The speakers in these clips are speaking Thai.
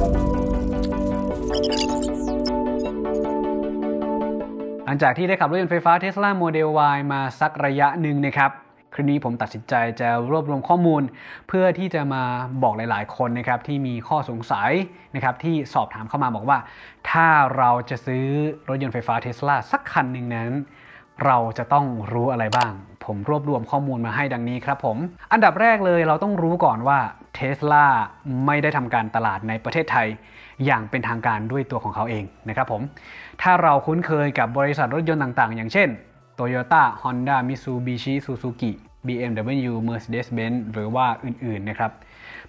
หลังจากที่ได้ขับรถยนต์ไฟฟ้าเทสลาโมเดล Y มาสักระยะหนึ่งนะครับ ครั้นี้ผมตัดสินใจจะรวบรวมข้อมูล เพื่อที่จะมาบอกหลาย ๆ คนนะครับที่มีข้อสงสัยนะครับที่สอบถามเข้ามาบอกว่า ถ้าเราจะซื้อรถยนต์ไฟฟ้าเทสลาสักคันหนึ่งนั้น เราจะต้องรู้อะไรบ้าง ผมรวบรวมข้อมูลมาให้ดังนี้ครับ ผม อันดับแรกเลยเราต้องรู้ก่อนว่าเทสลาไม่ได้ทำการตลาดในประเทศไทยอย่างเป็นทางการด้วยตัวของเขาเองนะครับผมถ้าเราคุ้นเคยกับบริษัทรถยนต์ต่างๆ อย่างเช่น Toyota Honda Mitsubishi Suzuki BMW Mercedes-Benz หรือว่าอื่นๆนะครับ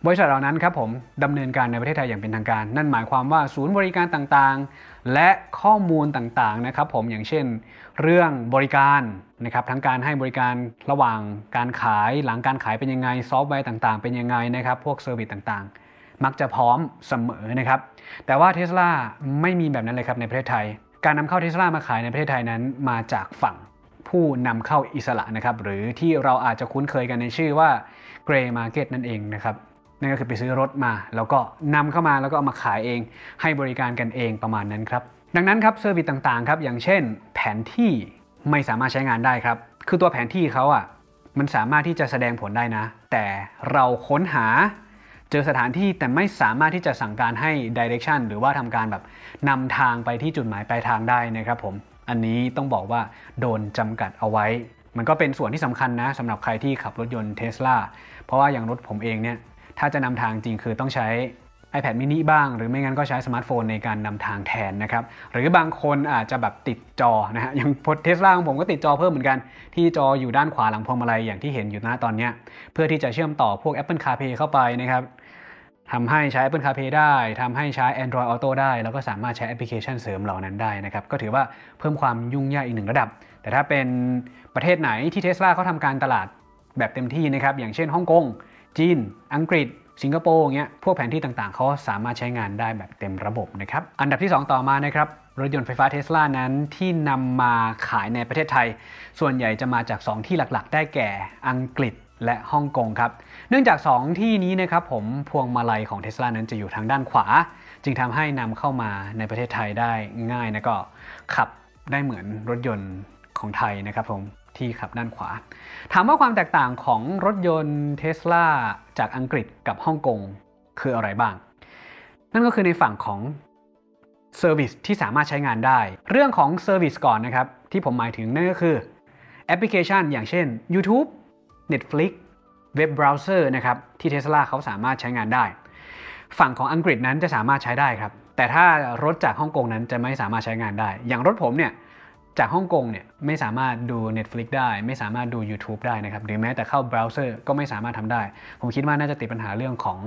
บริษัทเหล่านั้นครับผมดำเนินการในประเทศไทยอย่างเป็นทางการ นั่นหมายความว่าศูนย์บริการต่างๆ และข้อมูลต่างๆนะครับผมอย่างเช่นเรื่องบริการนะครับทั้งการให้บริการระหว่างการขายหลังการขายเป็นยังไงซอฟต์แวร์ต่าง ๆเป็นยังไงนะครับ พวกเซอร์วิสต่างๆ มักจะพร้อมเสมอนะครับแต่ว่าเทสลาไม่มีแบบนั้นเลยครับในประเทศไทย การนำเข้าเทสลามาขายในประเทศไทยนั้นมาจากฝั่งผู้นำเข้าอิสระนะครับ หรือที่เราอาจจะคุ้นเคยกันในชื่อว่าเย์มาร์เก็ตนั่นเองนะครับนั่นก็คือไปซื้อรถมา แล้วก็นำเข้ามาแล้วก็เอามาขายเอง ให้บริการกันเองประมาณนั้นครับดังนั้นครับเซอร์วิสต่างๆครับอย่างเช่นแผนที่ไม่สามารถใช้งานได้ครับ คือตัวแผนที่เขาอ่ะมันสามารถที่จะแสดงผลได้นะ แต่เราค้นหาเจอสถานที่แต่ไม่สามารถที่จะสั่งการให้ direction หรือว่าทำการแบบนำทางไปที่จุดหมายปลายทางได้นะครับผมอันนี้ต้องบอกว่าโดนจำกัดเอาไว้ มันก็เป็นส่วนที่สำคัญนะสำหรับใครที่ขับรถยนต์เท sla เพราะว่าอย่างรถผมเองเนี่ยถ้าจะนำทางจริงคือต้องใช้ iPad mini บ้าง หรือไม่งั้นก็ใช้สมาร์ทโฟนในการนำทางแทนนะครับหรือบางคนอาจจะแบบติดจอนะฮะอย่างพดเทสลาของผมก็ติดจอเพิ่มเหมือนกัน ที่จออยู่ด้านขวาหลังพวงมาลัยอย่างที่เห็นอยู่หน้าตอนนี้ เพื่อที่จะเชื่อมต่อพวก Apple CarPlay เข้าไปนะครับทำให้ใช้ Apple CarPlay ได้ทำให้ใช้ Android Auto ได้ แล้วก็สามารถใช้แอปพลิเคชันเสริมเหล่านั้นได้นะครับก็ถือว่าเพิ่มความยุ่งยากอีกหนึ่งระดับแต่ถ้าเป็นประเทศไหนที่เทสลาเขาทำการตลาดแบบเต็มที่นะครับอย่างเช่นฮ่องกงจีน อังกฤษสิงคโปร์อย่างเงี้ย พวกแผนที่ต่าง ๆ เขาสามารถใช้งานได้แบบเต็มระบบนะครับ อันดับที่ 2 ต่อมานะครับ รถยนต์ไฟฟ้าเทสลานั้นที่นำมาขายในประเทศไทย ส่วนใหญ่จะมาจาก 2 ที่หลักๆ ได้แก่อังกฤษและฮ่องกงครับ เนื่องจาก 2 ที่นี้นะครับผม พวงมาลัยของเทสลานั้นจะอยู่ทางด้านขวา จึงทำให้นำเข้ามาในประเทศไทยได้ง่ายนะก็ ขับได้เหมือนรถยนต์ของไทยนะครับผมที่ขับด้านขวา ถามว่าความแตกต่างของรถยนต์เทสลาจากอังกฤษกับฮ่องกงคืออะไรบ้าง นั่นก็คือในฝั่งของเซอร์วิสที่สามารถใช้งานได้ เรื่องของเซอร์วิสก่อนนะครับที่ผมหมายถึง นั่นก็คือแอปพลิเคชัน อย่างเช่น YouTube Netflix เว็บเบราว์เซอร์นะครับที่เท s l a เขาสามารถใช้งานได้ ฝั่งของอังกฤษนั้นจะสามารถใช้ได้ครับแต่ถ้ารถจากฮ่องกงนั้นจะไม่สามารถใช้งานได้ อย่างรถผมเนี่ยจากฮ่องกงเนี่ยไม่สามารถดู Netflix ได้ ไม่สามารถดู YouTube ได้นะครับหรือแม้แต่เข้าเบราว์เซอร์ก็ไม่สามารถทำได้ผมคิดว่าน่าจะติดปัญหาเรื่องของ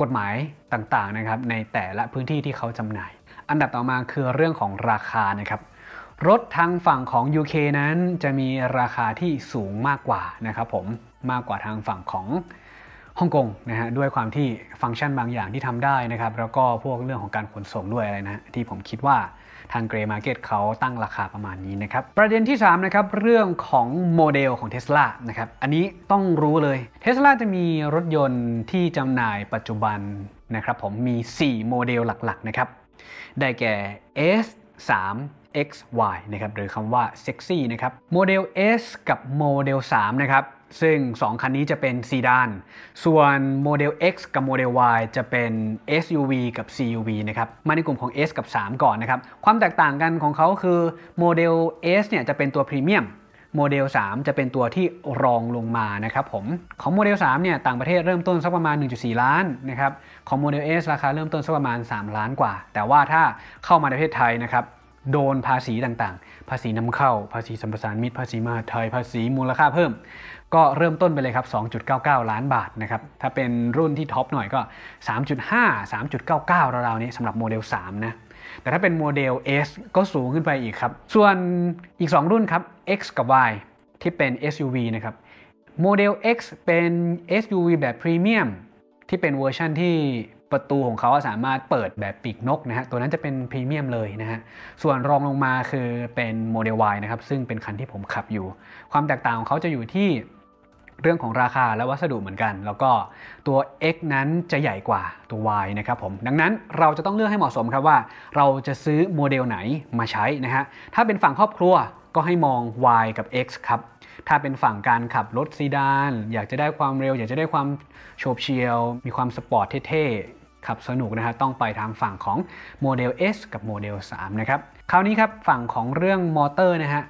กฎหมายต่างๆนะครับในแต่ละพื้นที่ที่เขาจำหน่ายอันดับต่อมาคือเรื่องของราคานะครับรถทางฝั่งของ UK นั้นจะมีราคาที่สูงมากกว่านะครับผมมากกว่าทางฝั่งของฮ่องกงนะฮะด้วยความที่ฟังก์ชันบางอย่างที่ทำได้นะครับแล้วก็พวกเรื่องของการขนส่งด้วยอะไรนะที่ผมคิดว่าทางเกรย์มาร์เก็ตเขาตั้งราคาประมาณนี้นะครับ ประเด็นที่ 3 นะครับเรื่องของโมเดลของเท s l a นะครับอันนี้ต้องรู้เลยเท s l a จะมีรถยนต์ที่จำหน่ายปัจจุบันนะครับผมมี 4 โมเดลหลักๆนะครับ ได้แก่ S 3 XY นะครับหรือคำว่า sexy นะครับโมเดล S กับโมเดล3 นะครับซึ่ง 2 คันนี้จะเป็นซีดาน ส่วนโมเดล X กับโมเดล Y จะเป็น SUV กับ CUV นะครับ มาในกลุ่มของ S กับ 3 ก่อนนะครับ ความแตกต่างกันของเขาคือโมเดล S เนี่ยจะเป็นตัวพรีเมียม โมเดล3จะเป็นตัวที่รองลงมานะครับผม ของโมเดล3เนี่ยต่างประเทศเริ่มต้นสักประมาณ 1.4 ล้านนะครับ ของโมเดล S ราคาเริ่มต้นสักประมาณ 3 ล้านกว่า แต่ว่าถ้าเข้ามาในประเทศไทยนะครับ โดนภาษีต่างๆ ภาษีนำเข้า ภาษีสัมปทานมิตรภาษีมาไทย ภาษีมูลค่าเพิ่มก็เริ่มต้นไปเลยครับ 2.99 ล้านบาทนะครับ ถ้าเป็นรุ่นที่ท็อปหน่อยก็ 3.5 3.99 ราวๆนี้สำหรับโมเดล 3 นะ แต่ถ้าเป็นโมเดล S ก็สูงขึ้นไปอีกครับ ส่วนอีก 2 รุ่นครับ X กับ Y ที่เป็น SUV นะครับ โมเดล X เป็น SUV แบบพรีเมียมที่เป็นเวอร์ชันที่ประตูของเขาสามารถเปิดแบบปีกนกนะฮะ ตัวนั้นจะเป็นพรีเมียมเลยนะฮะ ส่วนรองลงมาคือเป็นโมเดล Y นะครับ ซึ่งเป็นคันที่ผมขับอยู่ ความแตกต่างของเขาจะอยู่ที่เรื่องของราคาและวัสดุเหมือนกัน แล้วก็ตัว x นั้นจะใหญ่กว่าตัว y นะครับผมดังนั้นเราจะต้องเลือกให้เหมาะสมครับว่า เราจะซื้อโมเดลไหนมาใช้นะฮะถ้าเป็นฝั่งครอบครัวก็ให้มอง y กับ x ครับถ้าเป็นฝั่งการขับรถซีดาน อยากจะได้ความเร็ว อยากจะได้ความโฉบเฉี่ยวมีความสปอร์ตเท่ขับสนุกนะครับต้องไปทางฝั่งของโมเดล S กับโมเดล3นะครับคราวนี้ครับฝั่งของเรื่องมอเตอร์นะฮะ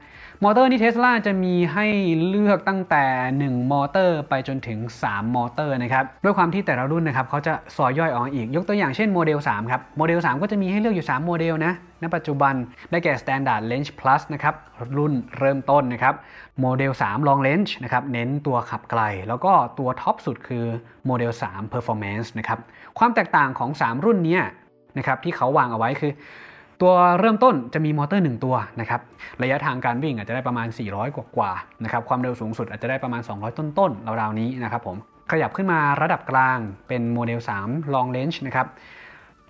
มอเตอร์นี่เทสลาจะมีให้เลือกตั้งแต่1 มอเตอร์ไปจนถึง 3 มอเตอร์นะครับด้วยความที่แต่ละรุ่นนะครับเขาจะซอยย่อยออกอีก ยกตัวอย่างเช่นโมเดล3ครับโมเดล3ก็จะมีให้เลือกอยู่3โมเดลนะณปัจจุบันได้แก่ Standard l e n g e Plus นะครับรุ่นเริ่มต้นนะครับโมเดล3 Long l e n g e นะครับเน้นตัวขับไกล แล้วก็ตัวท็อปสุดคือโมเดล3 Performance นะครับความแตกต่างของ 3 รุ่นนี้นะครับที่เขาวางเอาไว้คือ ตัวเริ่มต้นจะมีมอเตอร์ 1 ตัวนะครับระยะทางการวิ่งอาจจะได้ประมาณ 400 กว่าๆ นะครับความเร็วสูงสุดอาจจะได้ประมาณ 200 ต้นๆ ราว ๆ นี้นะครับ ผมขยับขึ้นมาระดับกลางเป็นโมเดล 3 long range นะครับ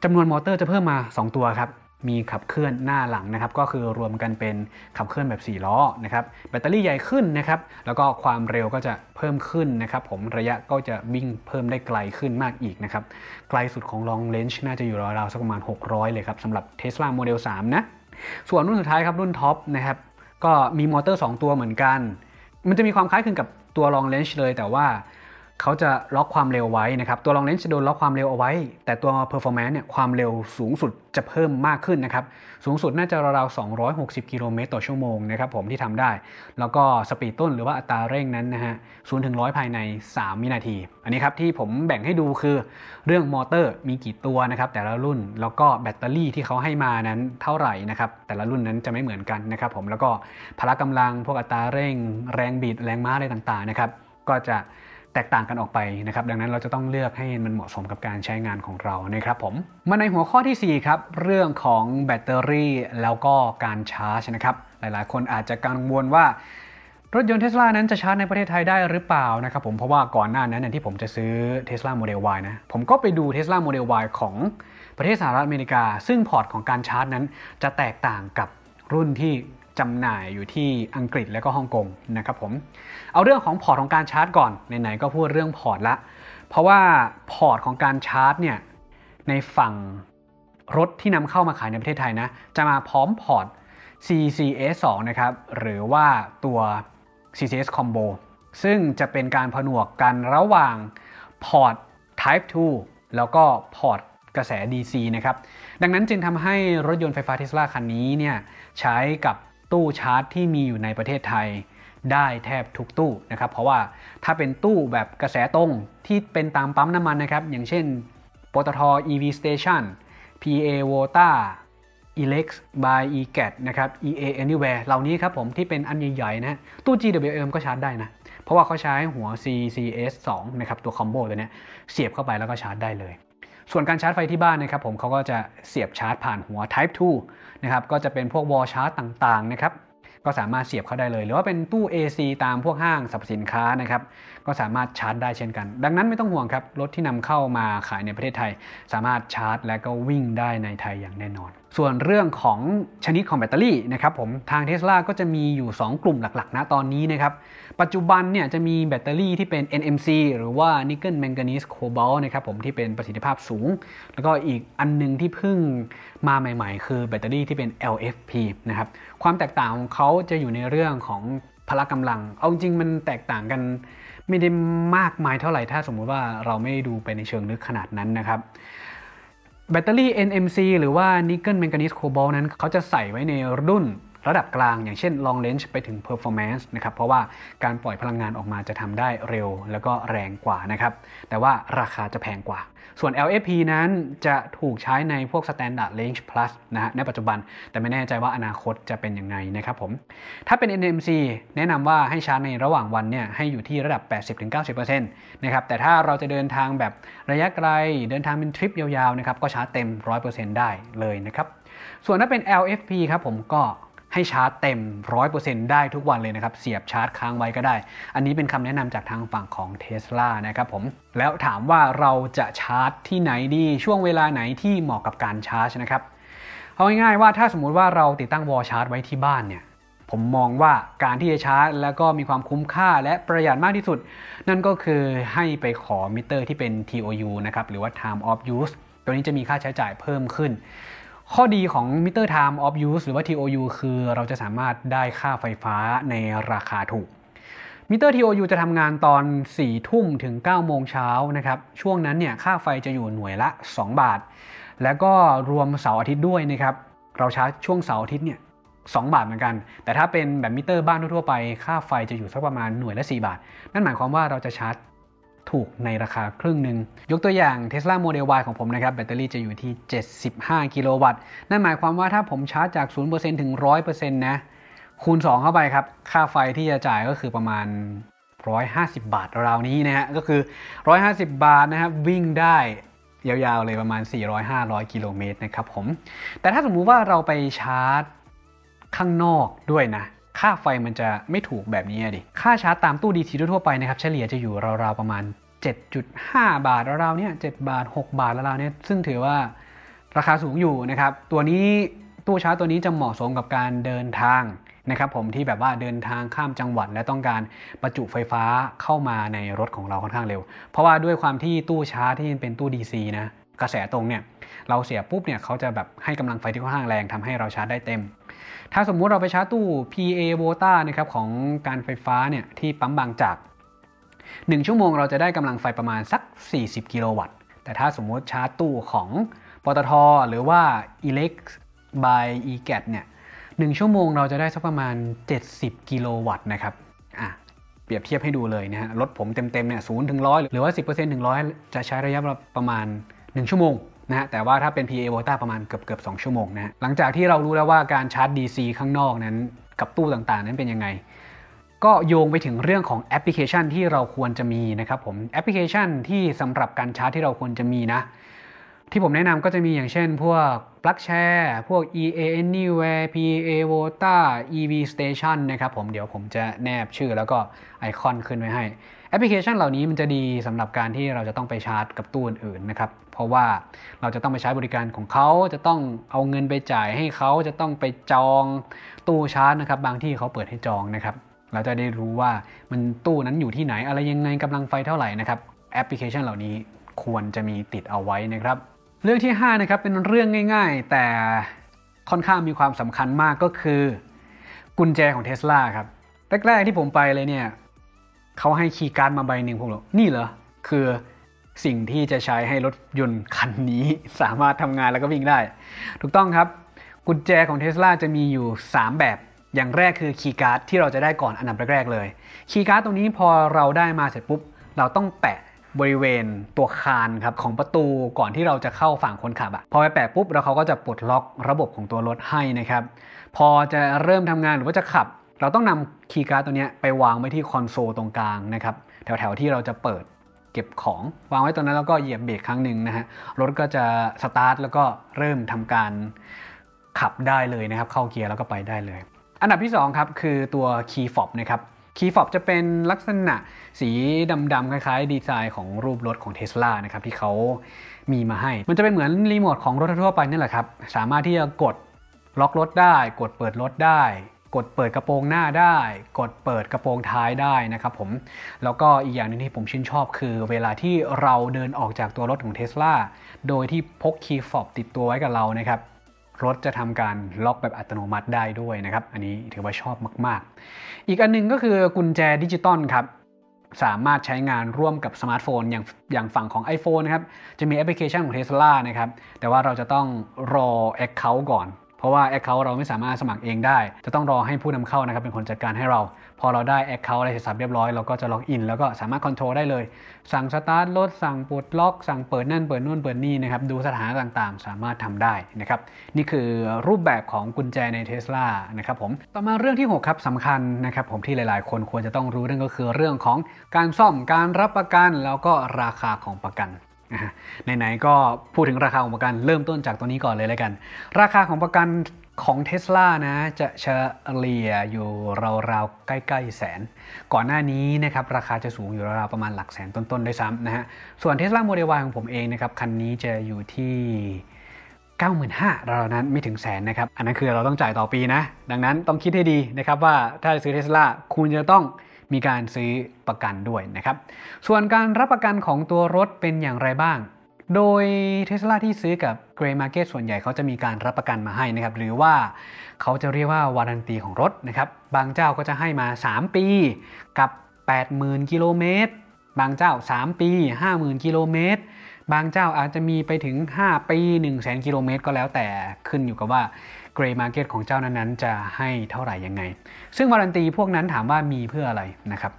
จำนวนมอเตอร์จะเพิ่มมา 2 ตัวครับมีขับเคลื่อนหน้าหลังนะครับก็คือรวมกันเป็นขับเคลื่อนแบบ 4 ล้อนะครับแบตเตอรี่ใหญ่ขึ้นนะครับแล้วก็ความเร็วก็จะเพิ่มขึ้นนะครับผมระยะก็จะวิ่งเพิ่มได้ไกลขึ้นมากอีกนะครับไกลสุดของ long range น่าจะอยู่ราวๆสักประมาณ 600 เลยครับสำหรับ Tesla Model 3นะส่วนรุ่นสุดท้ายครับรุ่นท็อปนะครับก็มีมอเตอร์ 2 ตัวเหมือนกัน มันจะมีความคล้ายคลึงกับตัว long range เลย แต่ว่าเขาจะล็อกความเร็วไว้นะครับ ตัวลองเลนส์จะโดนล็อกความเร็วเอาไว้ แต่ตัว performance เนี่ย ความเร็วสูงสุดจะเพิ่มมากขึ้นนะครับ สูงสุดน่าจะราวๆ260กิโลเมตรต่อชั่วโมงนะครับผมที่ทำได้ แล้วก็สปีดต้นหรือว่าอัตราเร่งนั้นนะฮะ0ถึง100 ภายใน3วินาที อันนี้ครับที่ผมแบ่งให้ดูคือเรื่องมอเตอร์มีกี่ตัวนะครับ แต่ละรุ่น แล้วก็แบตเตอรี่ที่เขาให้มานั้นเท่าไหร่นะครับแต่ละรุ่นนั้นจะไม่เหมือนกันนะครับผม แล้วก็พละกำลังพวกอัตราเร่ง แรงบิดแรงม้าอะไรต่างๆนะครับก็จะแตกต่างกันออกไปนะครับดังนั้นเราจะต้องเลือกให้มันเหมาะสมกับการใช้งานของเรานะครับผมมาในหัวข้อที่4ครับเรื่องของแบตเตอรี่แล้วก็การชาร์จนะครับหลายๆคนอาจจะกังวลว่ารถยนต์เทสลานั้นจะชาร์จในประเทศไทยได้หรือเปล่านะครับผมเพราะว่าก่อนหน้านั้นที่ผมจะซื้อเทส l a m o เดล Y นะผมก็ไปดูเทส l a m o เดล Y ของประเทศสหรัฐอเมริกา ซึ่งพอร์ตของการชาร์จนั้นจะแตกต่างกับรุ่นที่จำหน่ายอยู่ที่อังกฤษและก็ฮ่องกงนะครับผมเอาเรื่องของพอร์ตของการชาร์จก่อนไหนๆก็พูดเรื่องพอร์ตละเพราะว่าพอร์ตของการชาร์จเนี่ยในฝั่งรถที่นำเข้ามาขายในประเทศไทยนะจะมาพร้อมพอร์ต CCS 2นะครับหรือว่าตัว CCS Combo ซึ่งจะเป็นการผนวกกัน ระหว่างพอร์ต Type 2 แล้วก็พอร์ตกระแส DC นะครับดังนั้นจึงทำให้รถยนต์ไฟฟ้าเทสลาคันนี้เนี่ยใช้กับู้ชาร์จ ที่มีอยู่ในประเทศไทยได้แทบทุกตู้นะครับเพราะว่าถ้าเป็นตู้แบบกระแสตรงที่เป็นตามปั๊มน้ำมันนะครับอย่างเช่นปตท EV Station PA Vota Elex by eGat นะครับ EA Anywhere เหล่านี้ครับผมที่เป็นอันใหญ่ๆนะตู้ GWM ก็ชาร์จได้นะเพราะว่าเขาใช้หัว CCS 2นะครับตัวคอมโบตัวนี้เสียบเข้าไปแล้วก็ชาร์จได้เลย ส่วนการชาร์จไฟที่บ้านนะครับผมเขาก็จะเสียบชาร์จผ่านหัว Type 2ะครับก็จะเป็นพวกวอลชาร์ตต่างๆนะครับ ก็สามารถเสียบเข้าได้เลย หรือว่าเป็นตู้ AC ตามพวกห้างสรรพสินค้านะครับ ก็สามารถชาร์จได้เช่นกัน ดังนั้นไม่ต้องห่วงครับรถที่นำเข้ามาขายในประเทศไทย สามารถชาร์จและก็วิ่งได้ในไทยอย่างแน่นอนส่วนเรื่องของชนิดของแบตเตอรี่นะครับผมทางเท s l a ก็จะมีอยู่ 2 กลุ่มหลักๆนะตอนนี้นะครับปัจจุบันเนี่ยจะมีแบตเตอรี่ที่เป็น NMC หรือว่า Nickel Manganese Cobalt นะครับผมที่เป็นประสิทธิภาพสูง แล้วก็อีกอันนึงที่เพิ่งมาใหม่ ๆ คือแบตเตอรี่ที่เป็น LFP นะครับความแตกต่างของเขาจะอยู่ในเรื่องของพละกำลัง เอาจริง มันแตกต่างกันไม่ได้มากมายเท่าไหร่ถ้าสมมุติว่าเราไม่ดูไปในเชิงลึกขนาดนั้นนะครับแบตเตอรี่ NMC หรือว่านิกเกิลแมงกานีสโคบอลนั้นเขาจะใส่ไว้ในรุ่นระดับกลาง อย่างเช่น long range ไปถึง performance นะครับ เพราะว่าการปล่อยพลังงานออกมาจะทำได้เร็วแล้วก็แรงกว่านะครับ แต่ว่าราคาจะแพงกว่า ส่วน LFP นั้นจะถูกใช้ในพวก standard range plus นะฮะ ในปัจจุบัน แต่ไม่แน่ใจว่าอนาคตจะเป็นยังไงนะครับผม ถ้าเป็น NMC แนะนำว่าให้ชาร์จในระหว่างวันเนี่ยให้อยู่ที่ระดับ 80-90%นะครับ แต่ถ้าเราจะเดินทางแบบระยะไกล เดินทางเป็นทริปยาวๆ นะครับ ก็ชาร์จเต็ม 100%ได้เลยนะครับ ส่วนถ้าเป็น LFP ครับผมก็ให้ชาร์จเต็ม 100%ได้ทุกวันเลยนะครับเสียบชาร์จค้างไว้ก็ได้ อันนี้เป็นคำแนะนำจากทางฝั่งของเท s l a นะครับผมแล้วถามว่าเราจะชาร์จที่ไหนดีช่วงเวลาไหนที่เหมาะกับการชาร์จนะครับเอาง่ายๆ ว่าถ้าสมมุติว่าเราติดตั้งวอลชาร์จไว้ที่บ้านเนี่ยผมมองว่าการที่จะชาร์จแล้วก็มีความคุ้มค่าและประหยัดมากที่สุด นั่นก็คือให้ไปขอมิเตอร์ที่เป็น TOU นะครับหรือว่า time of use ตัวนี้จะมีค่าใช้จ่ายเพิ่มขึ้นข้อดีของ Meter Time of Use หรือว่า TOU คือเราจะสามารถได้ค่าไฟฟ้าในราคาถูก มิเตอร์ TOU จะทำงานตอน 4 ทุ่มถึง 9 โมงเช้านะครับช่วงนั้นเนี่ยค่าไฟจะอยู่หน่วยละ 2 บาท แล้วก็รวมเสาร์อาทิตย์ด้วยนะครับเราชาร์จช่วงเสาร์อาทิตย์เนี่ย2บาทเหมือนกัน แต่ถ้าเป็นแบบมิเตอร์บ้านทั่วไปค่าไฟจะอยู่สักประมาณหน่วยละ 4 บาท นั่นหมายความว่าเราจะชาร์จถูกในราคาครึ่งหนึ่ง ยกตัวอย่าง Tesla Model Y ของผมนะครับแบตเตอรี่จะอยู่ที่ 75 กิโลวัตต์ นั่นหมายความว่าถ้าผมชาร์จจาก 0%ถึง 100%นะ คูณ 2 เข้าไปครับ ค่าไฟที่จะจ่ายก็คือประมาณ 150 บาทราวนี้นะฮะ ก็คือ 150 บาทนะครับวิ่งได้ยาวๆเลยประมาณ 400-500 กิโลเมตรนะครับผม แต่ถ้าสมมุติว่าเราไปชาร์จข้างนอกด้วยนะค่าไฟมันจะไม่ถูกแบบนี้ดิ ค่าชาร์จตามตู้ดีซีทั่วไปนะครับเฉลี่ยจะอยู่ราวๆ ประมาณ 7.5 บาทราวๆเนี่ยเบาท 6 บาทราวๆเนี่ยซึ่งถือว่าราคาสูงอยู่นะครับตัวนี้ตู้ชาร์จตัวนี้จะเหมาะสมกับการเดินทางนะครับผมที่แบบว่าเดินทางข้ามจังหวัด และต้องการประจุไฟฟ้าเข้ามาในรถของเราค่อนข้างเร็ว เพราะว่าด้วยความที่ตู้ชาร์จที่เป็นตู้ DC นะกระแสตรงเนี่ยเราเสียปุ๊บเนี่ยเขาจะแบบให้กำลังไฟที่ค่อนข้างแรงทำให้เราชาร์จได้เต็มถ้าสมมุติเราไปชาร์จตู้ PA v o l t a นะครับของการไฟฟ้าเนี่ยที่ปั๊มบางจาก 1 ชั่วโมงเราจะได้กำลังไฟประมาณสัก 40 กิโลวัตต์ แต่ถ้าสมมุติชาร์จตู้ของปตทหรือว่า e l e x by e g a t เนี่ย1ชั่วโมงเราจะได้สักประมาณ 70 กิโลวัตต์นะครับอ่ะเปรียบเทียบให้ดูเลยนะฮะรถผมเต็มๆเนี่ยศูนย์ถึงร้อยหรือว่า10%ถึงร้อยจะใช้ระยะประมาณ 1 ชั่วโมงนะฮะแต่ว่าถ้าเป็น PA Volta ประมาณเกือบเกือบ2ชั่วโมงนะหลังจากที่เรารู้แล้วว่าการชาร์จ DC ข้างนอกนั้นกับตู้ต่างๆ นั้นเป็นยังไง ก็โยงไปถึงเรื่องของแอปพลิเคชันที่เราควรจะมีนะครับ ผมแอปพลิเคชันที่สำหรับการชาร์จที่เราควรจะมีนะ ที่ผมแนะนำก็จะมีอย่างเช่นพวก p l u g Share พวก EA Anywhere PA Volta EV Station นะครับผมเดี๋ยวผมจะแนบชื่อแล้วก็ไอคอนขึ้นไว้ให้ แอปพลิเคชันเหล่านี้มันจะดีสำหรับการที่เราจะต้องไปชาร์จ กับตู้อื่นๆนะครับเพราะว่าเราจะต้องไปใช้บริการของเขาจะต้องเอาเงินไปจ่ายให้เขาจะต้องไปจองตู้ชาร์จนะครับ บางที่เขาเปิดให้จองนะครับเราจะได้รู้ว่ามันตู้นั้นอยู่ที่ไหน อะไรยังไงกำลังไฟเท่าไหร่นะครับแอปพลิเคชันเหล่านี้ควรจะมีติดเอาไว้นะครับ เรื่องที่5นะครับเป็นเรื่องง่าย ๆ แต่ค่อนข้างมีความสำคัญมากก็คือกุญแจของเทสลาครับแรก ๆ ที่ผมไปเลยเนี่ยเขาให้คีย์การ์ดมาใบหนึ่งผมบอกนี่เหรอคือสิ่งที่จะใช้ให้รถยนต์คันนี้สามารถทำงานแล้วก็วิ่งได้ ถูกต้องครับ กุญแจของเท sla จะมีอยู่ 3 แบบอย่างแรกคือคีย์การ์ดที่เราจะได้ก่อนอันดับแรก ๆ เลยคีย์การ์ดตรงนี้พอเราได้มาเสร็จปุ๊บ เราต้องแปะบริเวณตัวคานครับของประตูก่อนที่เราจะเข้าฝั่งคนขับอะพอไปแปะปุ๊บแล้วเขาก็จะปลดล็อกระบบของตัวรถให้นะครับพอจะเริ่มทำงานหรือว่าจะขับ เราต้องนำคีย์การ์ดตัวนี้ไปวางไว้ที่คอนโซลตรงกลางนะครับแถวๆที่เราจะเปิดก็บของ วางไว้ตรงนั้นแล้วก็เหยียบเบรกครั้งหนึ่งนะฮะ รถก็จะสตาร์ทแล้วก็เริ่มทำการขับได้เลยนะครับ เข้าเกียร์แล้วก็ไปได้เลย อันดับที่ 2ครับคือตัวคีย์ฟอบนะครับ คีย์ฟอบจะเป็นลักษณะสีดำๆคล้ายๆดีไซน์ของรูปรถของเท s l a นะครับที่เขามีมาให้ มันจะเป็นเหมือนรีโมทของรถทั่วไปนี่แหละครับ สามารถที่จะกดล็อกรถได้ กดเปิดรถได้กดเปิดกระโปรงหน้าได้ กดเปิดกระโปรงท้ายได้นะครับผม แล้วก็อีกอย่างนึงที่ผมชื่นชอบคือ เวลาที่เราเดินออกจากตัวรถของเท s l a โดยที่พกคีย์ฟอบติดตัวไว้กับเรานะครับ รถจะทำการล็อกแบบอัตโนมัติได้ด้วยนะครับ อันนี้ถือว่าชอบมาก ๆ อีกอันนึงก็คือกุญแจดิจิตอลครับ สามารถใช้งานร่วมกับสมาร์ทโฟนอย่างอย่างฝั่งของ iPhone นะครับ จะมีแอปพลิเคชันของ Tesla นะครับ แต่ว่าเราจะต้องรอ Account ก่อนเพราะว่า Account เราไม่สามารถสมัครเองได้ จะต้องรอให้ผู้นำเข้านะครับเป็นคนจัดการให้เรา พอเราได้ Account อะไรเสร็จสับเรียบร้อย เราก็จะล็อกอินแล้วก็สามารถคอนโทรลได้เลย สั่งสตาร์ทรถสั่งปลดล็อก สั่งเปิดนั่น เปิดนู่นเปิดนี่นะครับดูสถานะต่างๆ สามารถทำได้นะครับนี่คือรูปแบบของกุญแจใน Tesla นะครับผมต่อมาเรื่องที่6ครับสำคัญนะครับผมที่หลายๆ คนควรจะต้องรู้นั่นก็คือ เรื่องของการซ่อมการรับประกันแล้วก็ราคาของประกันนไหนๆก็พูดถึงราคาของประกัน เริ่มต้นจากตัวนี้ก่อนเลยแล้วกันราคาของประกันของเทสลานะจะเฉลี่ยอยู่ราวๆ ใกล้ๆ แสน ก่อนหน้านี้นะครับราคาจะสูงอยู่ราวๆ ประมาณหลักแสนต้นๆด้วยซ้ำนะฮะส่วนเทสลาโมเดล Y ของผมเองนะครับคันนี้จะอยู่ที่ 95,000เรานั้นไม่ถึงแสนนะครับอันนั้นคือเราต้องจ่ายต่อปีนะดังนั้นต้องคิดให้ดีนะครับว่าถ้าจะซื้อเทสลาคุณจะต้องมีการซื้อประกันด้วยนะครับ ส่วนการรับประกันของตัวรถเป็นอย่างไรบ้าง โดยเทสลาที่ซื้อกับ Gray Market ส่วนใหญ่เขาจะมีการรับประกันมาให้นะครับ หรือว่าเขาจะเรียกว่าวารันตีของรถนะครับ บางเจ้าก็จะให้มา 3 ปีกับ 80,000กิโลเมตร บางเจ้า 3 ปี 50,000กิโลเมตร บางเจ้าอาจจะมีไปถึง 5 ปี1 0 0 0 0 0กิโลเมตรก็แล้วแต่ขึ้นอยู่กับว่าเกรย์มาร์เก็ตของเจ้านั้นๆจะให้เท่าไหร่ยังไง ซึ่งวารันตีพวกนั้นถามว่ามีเพื่ออะไรนะครับ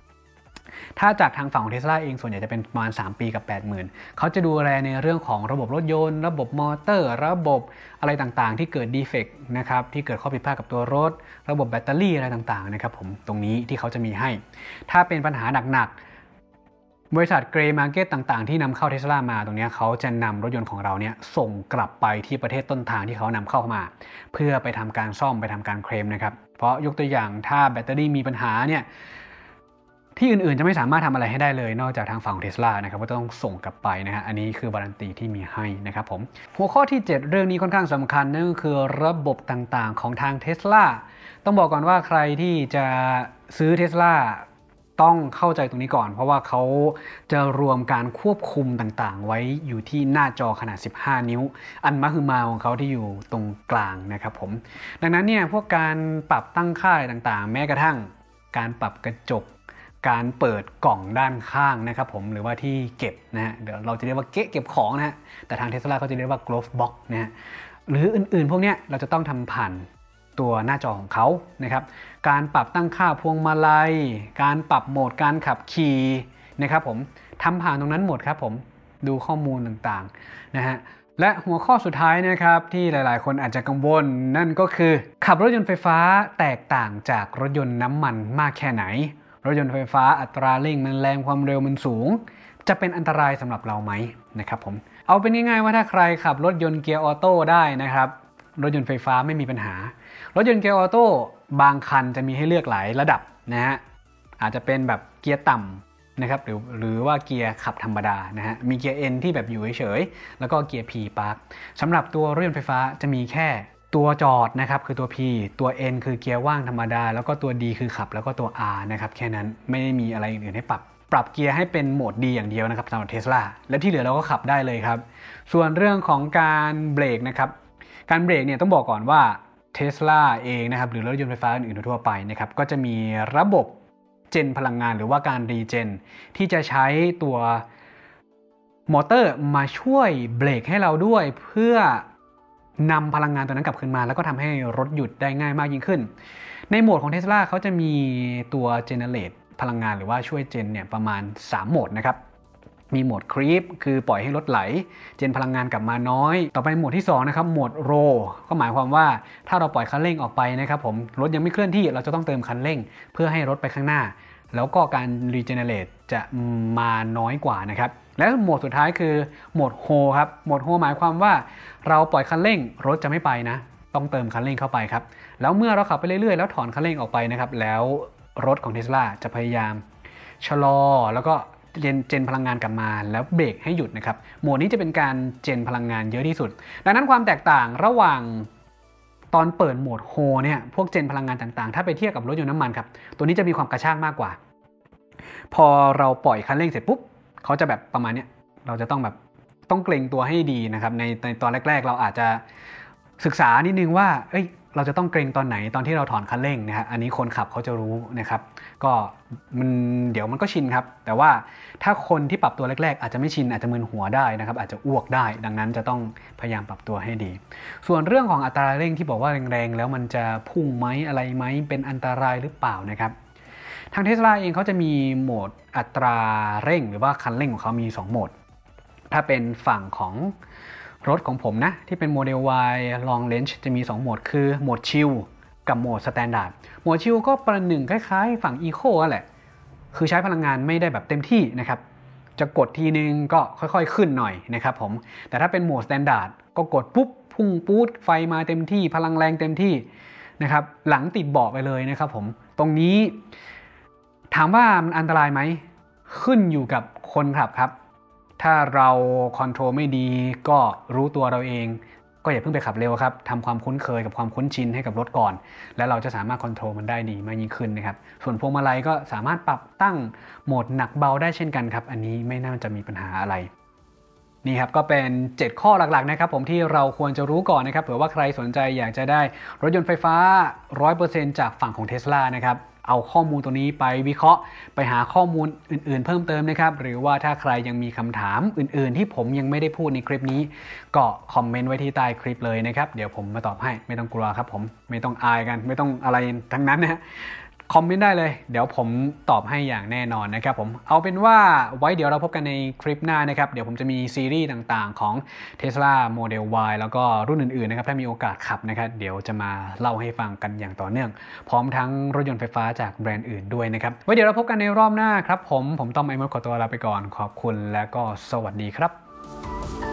ถ้าจากทางฝั่งของเทสลาเองส่วนใหญ่จะเป็นประมาณ 3 ปีกับ 80,000 เขาจะดูแลในเรื่องของระบบรถยนต์ระบบมอเตอร์ ระบบอะไรต่างๆที่เกิดดีเฟกต์นะครับที่เกิดข้อผิดพลาดกับตัวรถ ระบบแบตเตอรี่อะไรต่างๆนะครับผมตรงนี้ที่เขาจะมีให้ ถ้าเป็นปัญหาหนักบริษัทเกรย์มาร์เก็ตต่าง ๆที่นำเข้าเทสลามาตรงนี้เขาจะนำรถยนต์ของเราเนี่ยส่งกลับไปที่ประเทศต้นทางที่เขานำเข้ามา เพื่อไปทำการซ่อม ไปทำการเคลมนะครับเพราะยกตัวอย่างถ้าแบตเตอรี่มีปัญหาเนี่ยที่อื่นๆจะไม่สามารถทำอะไรให้ได้เลย นอกจากทางฝั่งของเทสลานะครับก็าต้องส่งกลับไปนะฮะอันนี้คือบารันตีที่มีให้นะครับผมหัวข้อที่ 7 เรื่องนี้ค่อนข้างสำคัญนั่นก็คือระบบต่างๆของทางเทสลาต้องบอกก่อนว่าใครที่จะซื้อเทสลาต้องเข้าใจตรงนี้ก่อน เพราะว่าเขาจะรวมการควบคุมต่างๆ ไว้อยู่ที่หน้าจอขนาด 15 นิ้ว อันมาคือมาของเขาที่อยู่ตรงกลางนะครับผมดังนั้นเนี่ยพวกการปรับตั้งค่าต่างๆ แม้กระทั่งการปรับกระจก การเปิดกล่องด้านข้างนะครับผมหรือว่าที่เก็บนะฮะเดี๋ยวเราจะเรียกว่าเกะเก็บของนะฮะแต่ทางเทสลาเขาจะเรียกว่า glove box นะฮะหรืออื่นๆ พวกเนี้ยเราจะต้องทำผ่านตัวหน้าจอของเขานะครับ การปรับตั้งค่าพวงมาลัย การปรับโหมดการขับขี่นะครับ ผมทำผ่านตรงนั้นหมดครับผม ดูข้อมูลต่างๆนะฮะ และหัวข้อสุดท้ายนะครับที่หลายๆ คนอาจจะกังวลนั่นก็คือ ขับรถยนต์ไฟฟ้าแตกต่างจากรถยนต์น้ำมันมากแค่ไหน รถยนต์ไฟฟ้าอัตราเร่งมันแรงความเร็วมันสูง จะเป็นอันตรายสำหรับเราไหมนะครับผมเอาเป็นง่ายๆว่าถ้าใครขับรถยนต์เกียร์ออโต้ได้นะครับรถยนต์ไฟฟ้าไม่มีปัญหา รถยนต์เกียร์ออโต้บางคันจะมีให้เลือกหลายระดับนะฮะ อาจจะเป็นแบบเกียร์ต่ำนะครับ หรือหรือว่าเกียร์ขับธรรมดานะฮะ มีเกียร์ N ที่แบบอยู่เฉยๆ แล้วก็เกียร์ P ปาร์คสำหรับตัวรถยนต์ไฟฟ้าจะมีแค่ตัวจอดนะครับ คือตัว P ตัว N คือเกียร์ว่างธรรมดา แล้วก็ตัว D คือขับ แล้วก็ตัว R นะครับ แค่นั้น ไม่ได้มีอะไรอื่นให้ปรับ ปรับเกียร์ให้เป็นโหมดดีอย่างเดียวนะครับสำหรับเทสลาและที่เหลือเราก็ขับได้เลยครับ ส่วนเรื่องของการเบรกนะครับการเบรกเนี่ยต้องบอกก่อนว่าเท s l a เองนะครับหรือรถยนต์ไฟฟ้าอื่นๆทั่วไปนะครับก็จะมีระบบเจนพลังงานหรือว่าการรีเจนที่จะใช้ตัวมอเตอร์มาช่วยเบรกให้เราด้วยเพื่อนำพลังงานตัวนั้นกลับคืนมาแล้วก็ทำให้รถหยุดได้ง่ายมากยิ่งขึ้น ในโหมดของเท s l a เขาจะมีตัวเจเนเรตพลังงานหรือว่าช่วยเจนเนี่ยประมาณ 3 โหมดนะครับมีโหมดครีปคือปล่อยให้รถไหล เจนพลังงานกลับมาน้อย ต่อไปโหมดที่2นะครับ โหมดโรก็หมายความว่าถ้าเราปล่อยคันเร่งออกไปนะครับ ผมรถยังไม่เคลื่อนที่เราจะต้องเติมคันเร่งเพื่อให้รถไปข้างหน้า แล้วก็การรีเจเนเรตจะมาน้อยกว่านะครับ และโหมดสุดท้ายคือโหมดโฮครับโหมดโฮหมายความว่า เราปล่อยคันเร่งรถจะไม่ไปนะ ต้องเติมคันเร่งเข้าไปครับแล้วเมื่อเราขับไปเรื่อยๆแล้วถอนคันเร่งออกไปนะครับแล้วรถของเทสลาจะพยายามชะลอ แล้วก็เรียนเจนพลังงานกลับมาแล้วเบรกให้หยุดนะครับหมวดนี้จะเป็นการเจนพลังงานเยอะที่สุด ดังนั้นความแตกต่างระหว่างตอนเปิดโหมดโฮเนี่ยพวกเจนพลังงานต่างๆ ถ้าไปเทียบกับรถยนต์น้ำมันครับตัวนี้จะมีความกระชากมากกว่า พอเราปล่อยคันเร่งเสร็จปุ๊บเขาจะแบบประมาณนี้เราจะต้องแบบต้องเกรงตัวให้ดีนะครับในในตอนแรกๆเราอาจจะศึกษานิดนึงว่าเอ้ยเราจะต้องเกรงตอนไหนตอนที่เราถอนคันเร่งนะฮะอันนี้คนขับเขาจะรู้นะครับ ก็มันเดี๋ยวมันก็ชินครับ แต่ว่าถ้าคนที่ปรับตัวแรก ๆ อาจจะไม่ชินอาจจะมึนหัวได้นะครับ อาจจะอ้วกได้ ดังนั้นจะต้องพยายามปรับตัวให้ดี ส่วนเรื่องของอัตราเร่งที่บอกว่าแรงๆ แล้ว มันจะพุ่งไหมอะไรไหมเป็นอันตรายหรือเปล่านะครับ ทางเทสลาเองเขาจะมีโหมดอัตราเร่ง หรือว่าคันเร่งของเขามี2โหมด ถ้าเป็นฝั่งของรถของผมนะที่เป็นโมเดล Y Long Range จะมี 2 โหมดคือ โหมดชิลกับโหมดสแตนดาร์ดโหมดชิลก็ประหนึ่งคล้าย ๆ ฝั่ง Eco แหละ คือใช้พลังงานไม่ได้แบบเต็มที่นะครับ จะกดทีนึงก็ค่อย ๆขึ้นหน่อยนะครับ ผม แต่ถ้าเป็นโหมดสแตนดาร์ดก็กดปุ๊บ พุ่งปูดไฟมาเต็มที่ พลังแรงเต็มที่นะครับหลังติดเบาะไปเลยนะครับผม ตรงนี้ถามว่ามันอันตรายไหมขึ้นอยู่กับคนขับครับถ้าเราคอนโทรลไม่ดีก็รู้ตัวเราเอง ก็อย่าเพิ่งไปขับเร็วครับทำความคุ้นเคยกับความคุ้นชินให้กับรถก่อน แล้วเราจะสามารถคอนโทรลมันได้ดีมากยิ่งขึ้นนะครับส่วนพวงมาลัยก็สามารถปรับตั้งโหมดหนักเบาได้เช่นกันครับอันนี้ไม่น่าจะมีปัญหาอะไร นี่ครับก็เป็น 7 ข้อหลักๆนะครับ ผมที่เราควรจะรู้ก่อนนะครับเผื่อว่าใครสนใจอยากจะได้รถยนต์ไฟฟ้า100%จากฝั่งของเท sla นะครับเอาข้อมูลตัวนี้ไปวิเคราะห์ไปหาข้อมูลอื่นๆเพิ่มเติมนะครับ หรือว่าถ้าใครยังมีคำถามอื่นๆที่ผมยังไม่ได้พูดในคลิปนี้ ก็คอมเมนต์ไว้ที่ใต้คลิปเลยนะครับ เดี๋ยวผมมาตอบให้ไม่ต้องกลัวครับผม ไม่ต้องอายกัน ไม่ต้องอะไรทั้งนั้นนะคอมเมนต์ได้เลย เดี๋ยวผมตอบให้อย่างแน่นอนนะครับผมเอาเป็นว่าไว้เดี๋ยวเราพบกันในคลิปหน้านะครับเดี๋ยวผมจะมีซีรีส์ต่างๆ ของ Tesla Model Y แล้วก็รุ่นอื่นๆนะครับถ้ามีโอกาสขับนะครับ เดี๋ยวจะมาเล่าให้ฟังกันอย่างต่อเนื่อง พร้อมทั้งรถยนต์ไฟฟ้าจากแบรนด์อื่นด้วยนะครับ ไว้เดี๋ยวเราพบกันในรอบหน้าครับผมผมต้อมไอมดขอตัวลาไปก่อน ขอบคุณและก็สวัสดีครับ